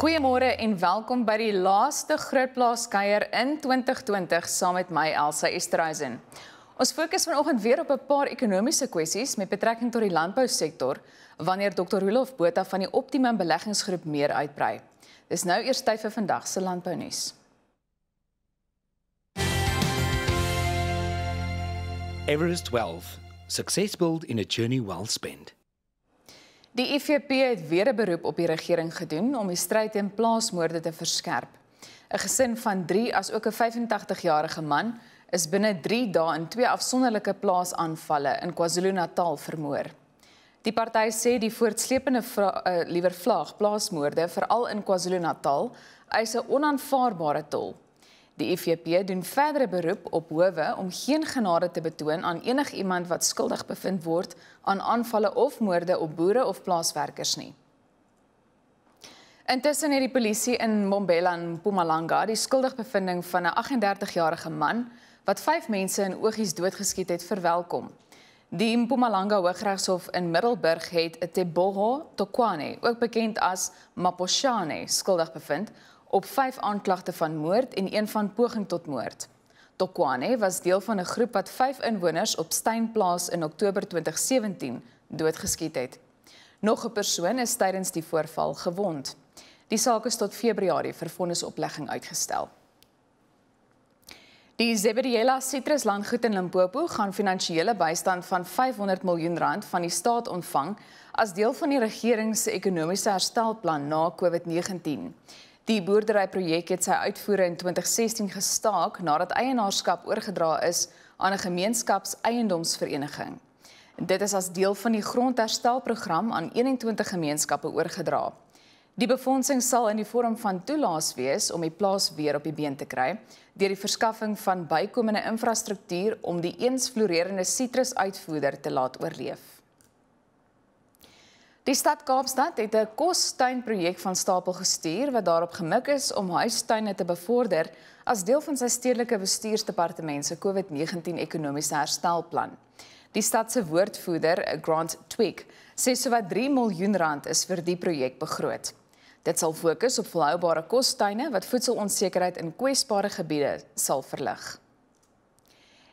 Goeiemôre en welkom by die laaste grootplaas kuier in 2020 saam met my Elsa Esterhazen. Ons fokus vanoggend weer op 'n paar ekonomiese kwessies met betrekking tot die landbousektor wanneer Dr. Rolof Botha van die Optimum Beleggingsgroep meer uitbrei. Dis nou eers tyd vir vandag se landbounuus. Everest 12 Success build in a journey well spent. Die IFP het weer 'n beroep op die regering gedoen om die stryd teen plaasmoorde te verskerp. 'n Gesin van 3 as ook 'n 85-jarige man is binne 3 dae in twee afsonderlike plaasaanvalle in KwaZulu-Natal vermoor. Die party sê die voortsleepende uh, eh, liewer vlaag plaasmoorde veral in KwaZulu-Natal eis 'n onaanvaarbare tol. Die IFP e doen verdere beroep op howe om geen genade te betoon aan enigiemand wat skuldig bevind word aan aanvalle of moorde op boere of plaaswerkers nie. Intussen het die polisie in Mbombela en Mpumalanga die skuldigbevindings van 'n 38-jarige man wat 5 mense in Ogies doodgeskiet het verwelkom. Die Mpumalanga Hooggeregshof in Middelburg het 'n Tebogo Tokwane, ook bekend as Maposhane, skuldig bevind op 5 aanklagte van moord en een van poging tot moord. Tokwane was deel van 'n groep wat 5 inwoners op Steynplaas in Oktober 2017 doodgeskiet het. Nog 'n persoon is tydens die voorval gewond. Die saak is tot Februarie vir vonnisoplegging uitgestel. Die Zebediela Citrus landgoed in Limpopo gaan finansiële bystand van 500 miljoen rand van die staat ontvang as deel van die regering se ekonomiese herstelplan na COVID-19. Die boerderyprojek het sy uitvoering in 2016 gestaak nadat eienaarskap oorgedra is aan 'n gemeenskapseiendomsvereniging. Dit is as deel van die grondherstelprogram aan 21 gemeenskappe oorgedra. Die befondsing sal in die vorm van toelaas wees om die plaas weer op die been te kry deur die verskaffing van bykomende infrastruktuur om die eens florerende sitrusuitvoerder te laat oorleef. Die stad Kaapstad het 'n kostuinprojek van stapel gestuur wat daarop gemik is om huistuine te bevorder as deel van sy stedelike bestuursdepartement se COVID-19 ekonomiese herstelplan. Die stad se woordvoerder, Grant Tweek, sê sowat 3 miljoen rand is vir die projek begroot. Dit sal fokus op volhoubare kostuine wat voedselonsekerheid in kwesbare gebiede sal verlig.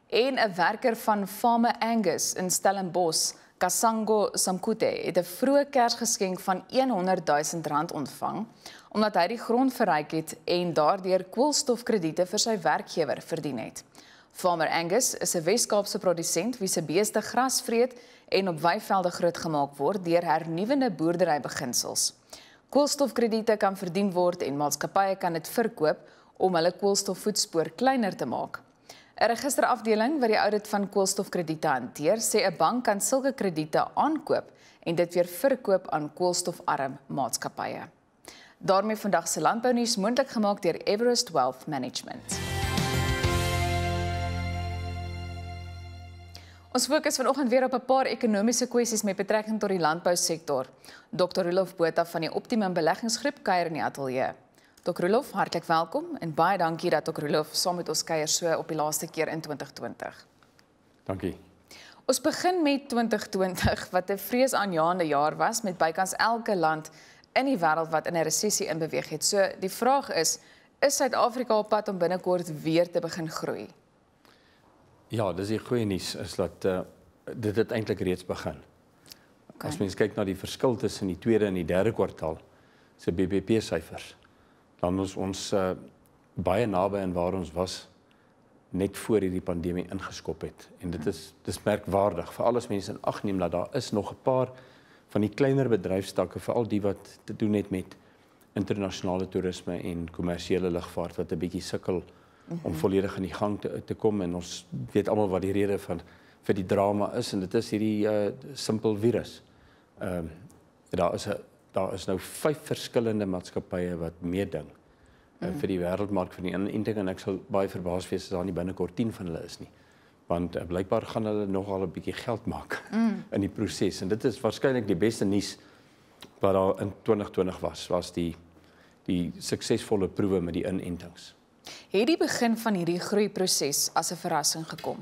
En 'n werker van Farme Angus in Stellenbosch Kasango Samkute het 'n vroeë Kersgeskenk van 100 000 rand ontvang omdat hy die grond verryk het en daardeur koolstofkrediete vir sy werkgewer verdien het. Farmer Angus is 'n Wes-Kaapse produsent wie se beeste gras vreet en op weivelde grootgemaak word deur hernuwende boerderybeginsels. Koolstofkrediete kan verdien word en maatskappye kan dit verkoop om hulle koolstofvoetspoor kleiner te maak. 'n Registerafdeling wat die oudit van koolstofkrediete hanteer, sê 'n bank kan sulke krediete aankoop en dit weer verkoop aan koolstofarm maatskappye. daarmee vandag se landbou nuus moontlik gemaak deur Everest Wealth Management. Ons fokus vanoggend weer op 'n paar ekonomiese kwessies met betrekking tot die landbousektor. Dr. Rolf Botha van die Optimum Beleggingsgroep kuier in die ateljee. Dr. Roelof, hartlik welkom en baie dankie dat Dr. Roelof saam met ons kuier so op die laaste keer in 2020. Dankie. Ons begin met 2020 wat 'n vreesaanjaende jaar was met bykans elke land in die wêreld wat in 'n resessie inbeweeg het. So die vraag is, is Suid-Afrika op pad om binnekort weer te begin groei? Ja, dis die goeie nuus is dat uh, dit het eintlik reeds begin. Okay. As mens kyk na die verskil tussen die tweede en die derde kwartaal se BBP syfers, dan was ons uh, baie naby aan waar ons was net voor hierdie pandemie ingeskop het. En dit is dis merkwaardig vir al ons mense in ag neem dat daar is nog 'n paar van die kleiner bedryfstakke, veral die wat te doen het met internasionale toerisme en kommersiële lugvaart wat 'n bietjie sukkel om mhm. volledig in die gang te te kom en ons weet almal wat die rede van vir die drama is en dit is hierdie uh, simpel virus. Ehm uh, daar is 'n daar is nou vyf verskillende maatskappye wat meeding mm -hmm. vir die wêreldmark van die inenting en ek sal baie verbaas wees as daar nie binnekort 10 van hulle is nie want uh, blykbaar gaan hulle nogal 'n bietjie geld maak mm. in die proses en dit is waarskynlik die beste nuus wat daar in 2020 was was die die suksesvolle proewe met die inentings. Het die begin van hierdie groeiproses as 'n verrassing gekom?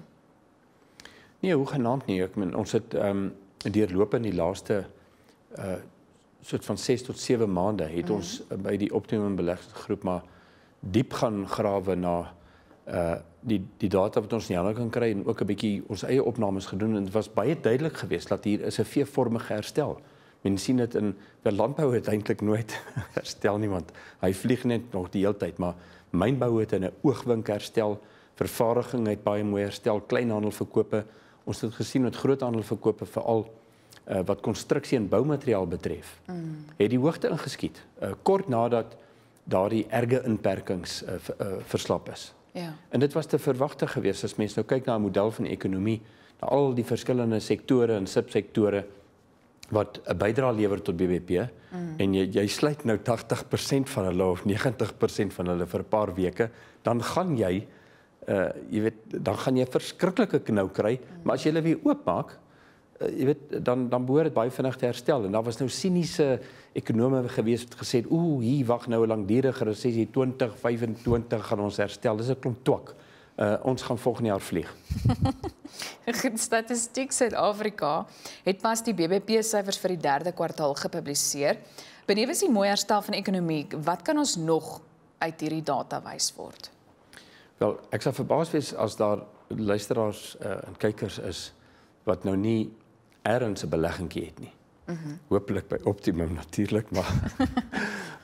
Nee, hoe genaamd nie. Ek meen ons het ehm um, deurloop in die laaste eh, soort van 6 tot 7 maande het mm -hmm. ons eh, by die optimum beleggingsgroep maar diep gaan grawe na uh die die data wat ons nou kan kry en ook 'n bietjie ons eie opnames gedoen en dit was baie duidelik geweest dat hier is 'n veevormige herstel. Men sien dit in die landbou het eintlik nooit herstel nie want hy vlieg net nog die hele tyd maar mynbou het in 'n oogwink herstel, vervaardiging het baie mooi herstel, kleinhandelverkope. Ons het gesien met groothandelverkope veral uh, wat konstruksie en boumateriaal betref, mm. het die hoogte ingeskiet uh, kort nadat daardie erge inperkings uh, uh, verslap is. Ja. En dit was te verwagte geweest as mens nou kyk na 'n model van ekonomie, na al die verskillende sektore en subsektore wat 'n bydra lewer tot BBP mm. en jy jy sluit nou 80% van hulle of 90% van hulle vir 'n paar weke, dan gaan jy uh jy weet dan gaan jy 'n verskriklike knou kry, mm. maar as jy hulle weer oopmaak, uh, jy weet dan dan behoort dit baie vinnig te herstel en daar was nou siniese ekonome gewees wat gesê het ooh hier wag nou 'n langdurige resessie 2025 gaan ons herstel dis 'n klomp twak uh, ons gaan volgende jaar vlieg Die statistiek Suid-Afrika het pas die BBP syfers vir die derde kwartaal gepubliseer benewens die mooi herstel van die ekonomie wat kan ons nog uit hierdie data wys word Wel ek sou verbaas wees as daar luisteraars uh, en kykers is wat nou nie ergens 'n beleggingkie het nie. Mhm. Mm Hooplik by Optimum natuurlik, maar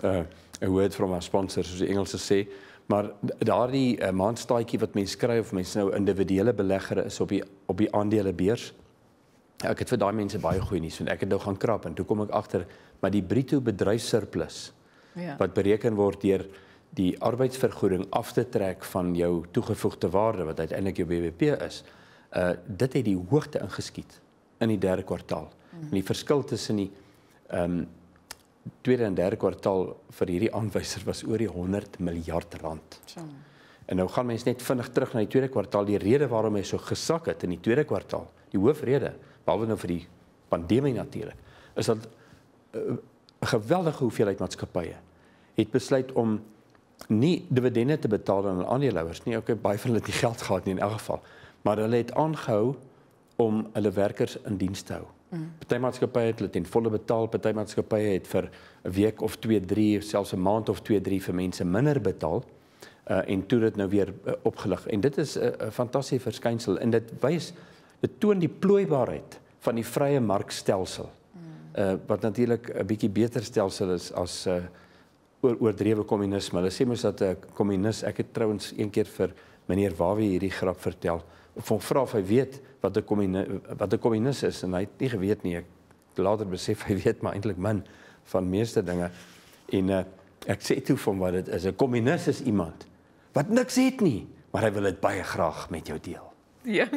uh eh, a word from our sponsors soos die Engels sê, maar daardie uh, maandstaatjie wat mense kry of mense nou individuele beleggers is op die op die aandelebeurs. Ek het vir daai mense baie goeie nuus, want ek het nou gaan krap en toe kom ek agter maar die bruto bedryfsurplus ja. wat bereken word deur die arbeidsvergoeding af te trek van jou toegevoegde waarde wat uiteindelik jou BBP is. Uh dit het die hoogte ingeskiet in die derde kwartaal. En die verskil tussen die ehm um, tweede en derde kwartaal vir hierdie aanwyser was oor die 100 miljard rand. En nou gaan mense net vinnig terug na die tweede kwartaal. Die rede waarom hy so gesak het in die tweede kwartaal, die hoofrede, behalwe nou vir die pandemie natuurlik, is dat 'n uh, eh, geweldige hoeveelheid maatskappye het besluit om nie dividende te betaal aan hulle aandeelhouers nie. Okay, baie van hulle het nie geld gehad nie in elk geval, maar hulle het aangehou om hulle werkers in diens te hou. Mm. Party maatskappye het hulle ten volle betaal, party maatskappye het vir 'n week of 2, 3, selfs 'n maand of 2, 3 vir mense minder betaal. Uh, en toe dit nou weer uh, opgelig en dit is 'n uh, fantastiese verskynsel en dit wys dit toon die plooibaarheid van die vrye markstelsel. Uh wat natuurlik 'n bietjie beter stelsel is as 'n uh, oor, oordrewe kommunisme. Hulle sê mos dat 'n uh, kommunis, ek het trouens een keer vir meneer Wawe hierdie grap vertel van vra of hy weet wat 'n kommunis wat 'n kommunis is en hy het nie geweet nie. Ek later besef hy weet maar eintlik min van meeste dinge. En uh, ek sê toe van wat dit is. 'n Kommunis is iemand wat niks het nie, maar hy wil dit baie graag met jou deel. Ja.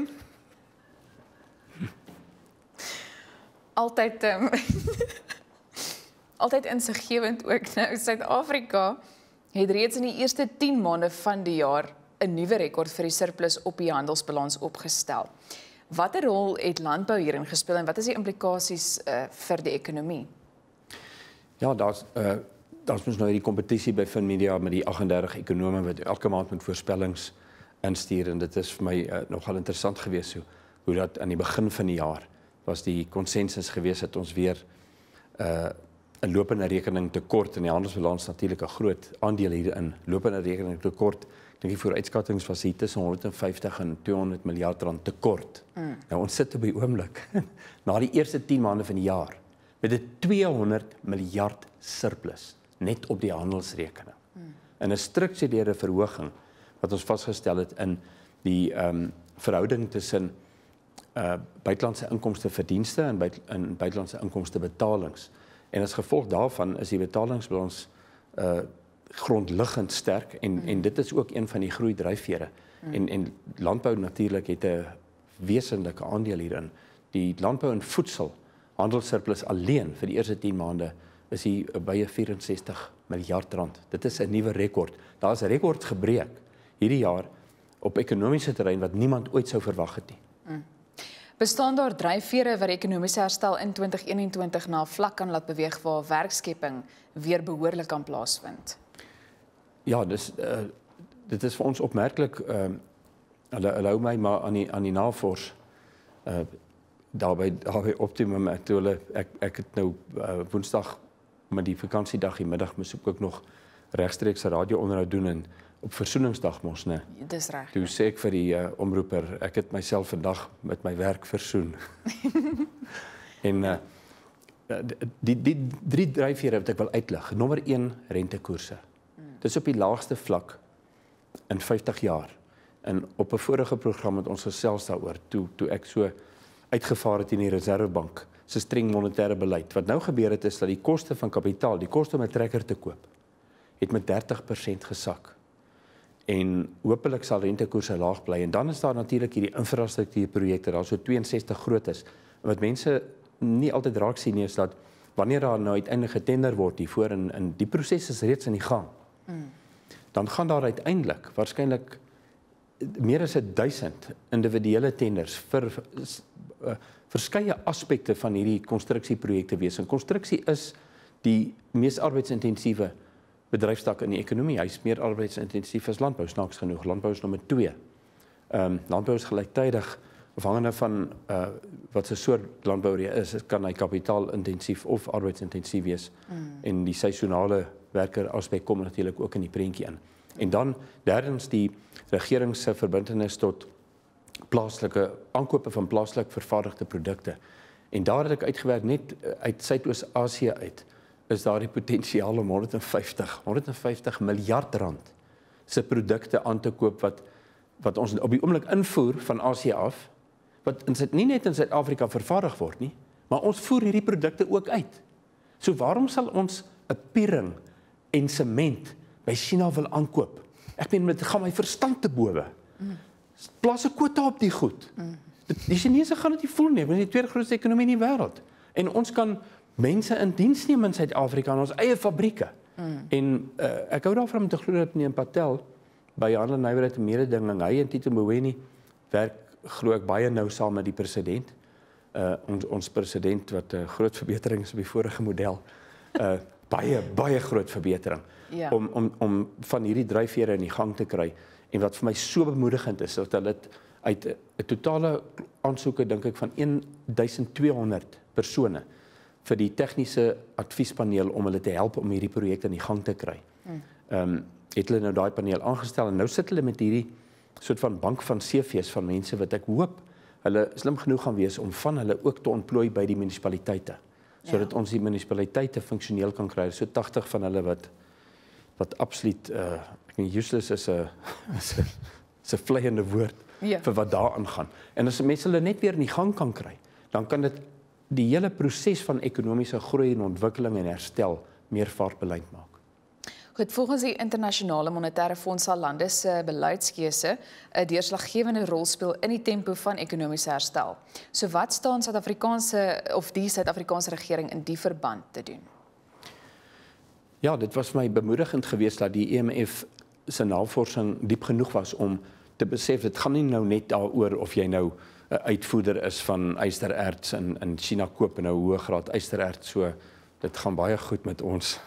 Altyd um, altyd insiggewend ook nou Suid-Afrika het reeds in die eerste 10 maande van die jaar 'n nuwe rekord vir die surplus op die handelsbalans opgestel. Watter rol het landbou hierin gespeel en wat is die implikasies uh, vir die ekonomie? Ja, daar's uh daar's mens nou hierdie kompetisie by Finmedia met die 38 ekonome wat elke maand met voorspellings instuur en dit is vir my uh, nogal interessant gewees hoe hoe dat aan die begin van die jaar was die konsensus gewees dat ons weer uh 'n lopende rekening tekort in die handelsbalans natuurlik 'n groot aandeel hierin. Lopende rekening tekort dink die vooruitskattings was hier tussen 150 en 200 miljard rand tekort. Mm. Nou ons sit op die oomblik na die eerste 10 maande van die jaar met 'n 200 miljard surplus net op die handelsrekening. Mm. In 'n gestruktureerde verhoging wat ons vasgestel het in die ehm um, verhouding tussen uh buitelandse inkomste verdienste en by in buitelandse inkomste betalings. En as gevolg daarvan is die betalingsbalans uh grondliggend sterk en mm. en dit is ook een van die groei dryfvere. Mm. En en landbou natuurlik het 'n wesenlike aandeel hierin. Die landbou en voedsel handelssurplus alleen vir die eerste 10 maande is hy by 64 miljard rand. Dit is 'n nuwe rekord. Daar's 'n rekord gebreek hierdie jaar op ekonomiese terrein wat niemand ooit sou verwag het nie. Mm. Bestaan daar dryfvere wat die ekonomiese herstel in 2021 na vlak kan laat beweeg waar werkskepping weer behoorlik kan plaasvind? Ja, dus, uh, eh, dit is voor ons opmerkelijk. Uh, eh, Allow mij maar aan die, aan die navors. Uh, eh, daarbij, daarbij optimum. Ik heb het nu uh, woensdag, maar die vakantiedag in middag, moest ik ook nog rechtstreeks radio onderhoud doen. En op verzoeningsdag moest ik. Dat is raar. Toen zei ja. ik voor die uh, omroeper: Ik heb mezelf vandaag met mijn werk verzoen. en uh, die, die drie drijfveren heb ik wel uitleg. Nummer één, rentekoersen. Dis op die laagste vlak in 50 jaar. In op 'n vorige program het ons gesels daaroor toe toe ek so uitgevaar het in die Reservebank se streng monetêre beleid. Wat nou gebeur het is dat die koste van kapitaal, die koste om 'n trekker te koop, het met 30% gesak. En hopelik sal rentekoerse laag bly en dan is daar natuurlik hierdie infrastruktuurprojekte, daar so 62 grootes wat mense nie altyd raak sien nie, is dat wanneer daar nou uiteindelik getender word hiervoor in in die proses is reeds aan die gang dan gaan daar uiteindelik waarskynlik meer as 1000 individuele tenders vir eh, verskeie aspekte van hierdie konstruksieprojekte wees. En konstruksie is die mees arbeidsintensiewe bedryfstak in die ekonomie. Hy's meer arbeidsintensief as landbou, snaaks genoeg. Landbou is nommer 2. Ehm um, landbou is gelyktydig afhangende van uh wat se soort landbou jy is, kan hy kapitaalintensief of arbeidsintensief wees mm. en die seisonale werker aspek kom natuurlik ook in die prentjie in. En dan derdens die regering se verbintenis tot plaaslike aankope van plaaslik vervaardigde produkte. En daar het ek uitgewerk net eh, uit Suidoos-Asië uit is daar die potensiaal om 150 150 miljard rand se produkte aan te koop wat wat ons op die oomblik invoer van Asië af wat ins dit nie net in Suid-Afrika vervaardig word nie, maar ons voer hierdie produkte ook uit. So waarom sal ons 'n piering en sement by China wil aankoop. Ek meen dit gaan my verstand te bowe. Plaas 'n kwota op die goed. Die Chinese gaan dit nie voel nie, want dit is die tweede grootste ekonomie in die wêreld. En ons kan mense in diens neem in Suid-Afrika in ons eie fabrieke. Mm. En uh, ek hou daarvan om te glo dat nie in Patel by Handel en Nywerheid 'n mededinging hy en Tito Mboweni werk glo ek baie nou saam met die president. Uh ons ons president wat 'n uh, eh, groot verbetering is op die vorige model. Uh baie baie groot verbetering ja. om om om van hierdie dryfvere in die gang te kry en wat vir my so bemoedigend is dat hulle uit 'n totale aansoeke dink ek van 1200 persone vir die tegniese adviespaneel om hulle te help om hierdie projek aan die gang te kry. Hmm. Ehm um, het hulle nou daai paneel aangestel en nou sit hulle met hierdie soort van bank van CV's van mense wat ek hoop hulle slim genoeg gaan wees om van hulle ook te ontplooi by die munisipaliteite. Ja. sodat ja. ons die munisipaliteite funksioneel kan kry. So 80 van hulle wat wat absoluut uh ek meen useless is 'n is 'n vleiende woord ja. vir wat daaraan gaan. En as mense hulle net weer in die gang kan kry, dan kan dit die hele proses van ekonomiese groei en ontwikkeling en herstel meer vaart belyk maak. Goed, volgens die internasionale monetaire fonds sal lande se beleidskeuse 'n deurslaggewende rol speel in die tempo van ekonomiese herstel. So wat staan Suid-Afrikaanse of die Suid-Afrikaanse regering in die verband te doen? Ja, dit was vir my bemoedigend geweest dat die IMF e se navorsing diep genoeg was om te besef dit gaan nie nou net daaroor of jy nou 'n uitvoerder is van ystererts in in China koop en nou hoë graad ystererts so dit gaan baie goed met ons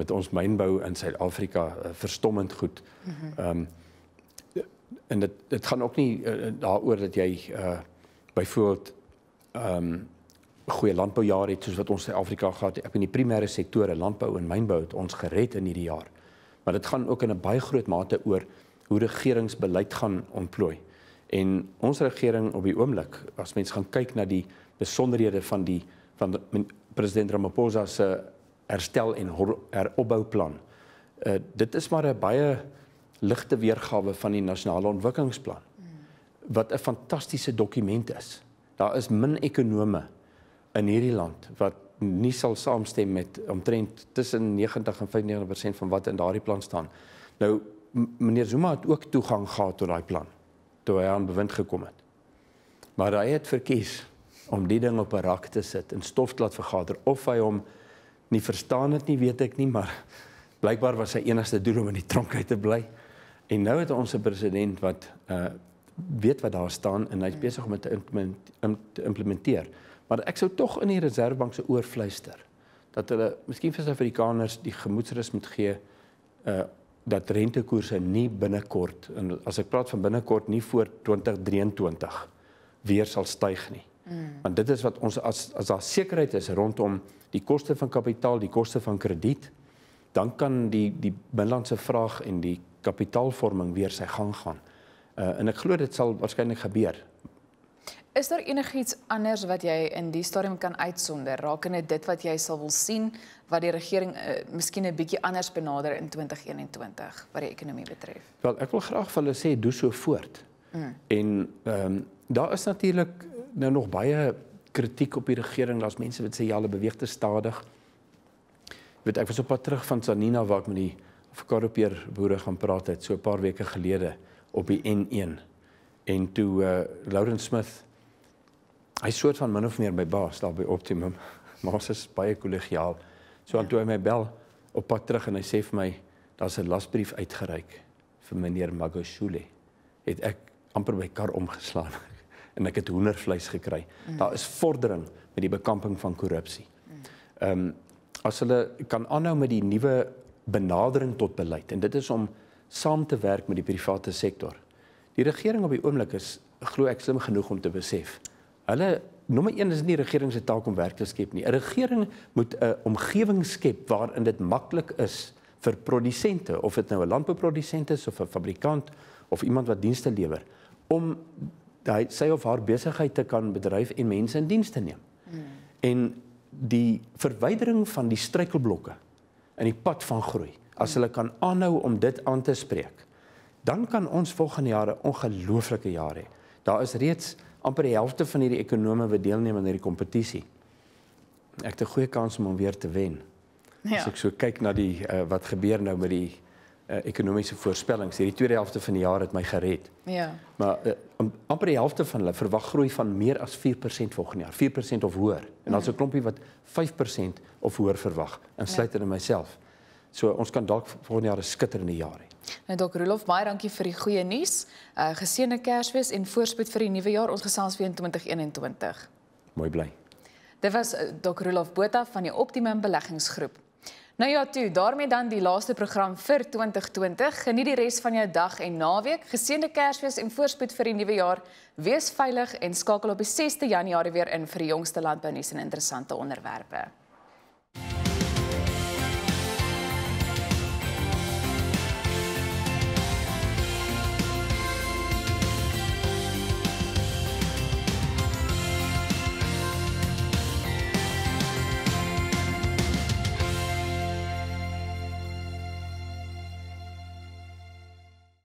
met ons mynbou in Suid-Afrika eh, verstommend goed. Mhm. Ehm um, en dit dit gaan ook nie uh, daaroor dat jy uh byvoorbeeld ehm um, goeie landboujaar het soos wat ons in Suid-Afrika gehad het. Ek in die primêre sektore landbou en mynbou het ons gered in hierdie jaar. Maar dit gaan ook in 'n baie groot mate oor hoe regeringsbeleid gaan ontplooi. En ons regering op die oomblik as mens gaan kyk na die besonderhede van die van president Ramaphosa se herstel en heropbouplan. Uh eh, dit is maar 'n baie ligte weergawe van die nasionale ontwikkelingsplan wat 'n fantastiese dokument is. Daar is min ekonome in hierdie land wat nie sal saamstem met omtrent tussen 90 en 95% van wat in daardie plan staan. Nou meneer Zuma het ook toegang gehad tot daai plan toe hy aan bewind gekom het. Maar hy het verkies om die ding op 'n rak te sit en stof te laat vergader of hy hom nie verstaan dit nie, weet ek nie, maar blykbaar was sy enigste doel om in die tronk uit te bly. En nou het ons 'n president wat uh weet wat daar staan en hy's besig om dit te implementeer. Maar ek sou tog in die reservebank se oor fluister dat hulle miskien vir Suid-Afrikaners die gemoedsrus moet gee uh dat rentekoerse nie binnekort en as ek praat van binnekort nie voor 2023 weer sal styg nie. Mm. Want dit is wat ons as as daar sekerheid is rondom die koste van kapitaal, die koste van krediet, dan kan die die binlandse vraag en die kapitaalvorming weer sy gang gaan. Uh en ek glo dit sal waarskynlik gebeur. Is daar enigiets anders wat jy in die stadium kan uitsonder rakende dit wat jy sal wil sien wat die regering uh, miskien 'n bietjie anders benader in 2021 wat die ekonomie betref? Wel, ek wil graag vir hulle sê doen so voort. Mm. En ehm um, daar is natuurlik nou nog baie kritiek op die regering. Daar's mense wat sê ja, hulle beweeg te stadig. Jy weet, ek was op pad terug van Sanina waar ek met die verkoopier boere gaan praat het so 'n paar weke gelede op die N1. En toe eh uh, Lauren Smith hy soort van min of meer my baas daar by Optimum. Maar sy's baie kollegiaal. So aan ja. toe hy my bel op pad terug en hy sê vir my daar's 'n lasbrief uitgereik vir meneer Magoshule. Het ek amper my kar omgeslaan. en ek het hoendervleis gekry. Mm. Daar is vordering met die bekamping van korrupsie. Ehm mm. um, as hulle kan aanhou met die nuwe benadering tot beleid en dit is om saam te werk met die private sektor. Die regering op die oomblik is glo ek slim genoeg om te besef. Hulle nommer 1 is nie regering se taak om werk te skep nie. 'n Regering moet 'n omgewing skep waarin dit maklik is vir produsente of dit nou 'n landbouprodusent is of 'n fabrikant of iemand wat dienste lewer om hy sy of haar besigheid te kan bedryf en mense in diens te neem. Hmm. En die verwydering van die struikelblokke in die pad van groei. As hulle kan aanhou om dit aan te spreek, dan kan ons volgende jare ongelooflike jare hê. Daar is reeds amper die helfte van hierdie ekonome wat deelneem aan hierdie kompetisie. Ek het 'n goeie kans om hom weer te wen. Ja. As ek so kyk na die uh, wat gebeur nou met die uh, ekonomiese voorspellings. Hierdie tweede helfte van die jaar het my gered. Ja. Maar uh, amper die helfte van hulle verwag groei van meer as 4% volgende jaar, 4% of hoër. En daar's ja. 'n klompie wat 5% of hoër verwag, insluitend ja. in myself. So ons kan dalk volgende jaar 'n skitterende jaar hê. Nou dok Rolof, baie dankie vir die goeie nuus. Uh, geseënde Kersfees en voorspoed vir die nuwe jaar. Ons gesels weer in 2021. Mooi bly. Dit was dok Rolof Botha van die Optimum Beleggingsgroep. Nou ja, toe, daarmee dan die laaste program vir 2020. Geniet die res van jou dag en naweek. Geseënde Kersfees en voorspoed vir die nuwe jaar. Wees veilig en skakel op die 6de Januarie weer in vir die jongste landbounuus en interessante onderwerpe.